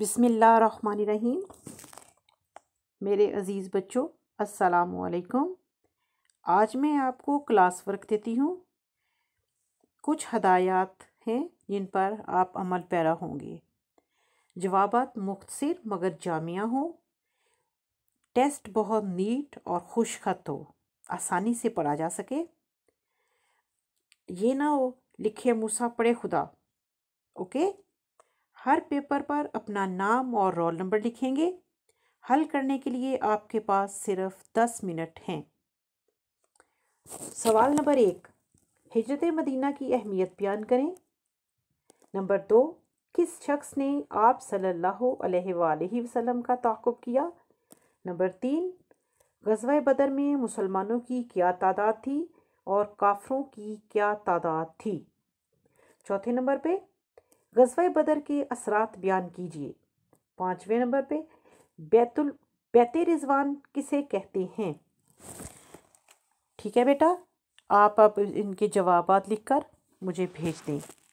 रहीम मेरे अज़ीज़ बच्चों अस्सलाम आज मैं आपको क्लास वर्क देती हूँ कुछ हदायत हैं जिन पर आप अमल पैरा होंगे जवाबात मुख्तर मगर जामिया हो टेस्ट बहुत नीट और ख़ुश खत हो आसानी से पढ़ा जा सके ये ना हो लिखे मूसा पढ़े खुदा ओके हर पेपर पर अपना नाम और रोल नंबर लिखेंगे हल करने के लिए आपके पास सिर्फ दस मिनट हैं सवाल नंबर एक हिजरत मदीना की अहमियत बयान करें नंबर दो किस शख्स ने आप सल्लल्लाहु अलैहि वसल्लम का ताकुब किया नंबर तीन गजवा बदर में मुसलमानों की क्या तादाद थी और काफरों की क्या तादाद थी चौथे नंबर पे गजवा बदर के असरात बयान कीजिए पाँचवें नंबर पे बैतुल बैत रिजवान किसे कहते हैं ठीक है बेटा आप अब इनके जवाब लिख कर मुझे भेज दें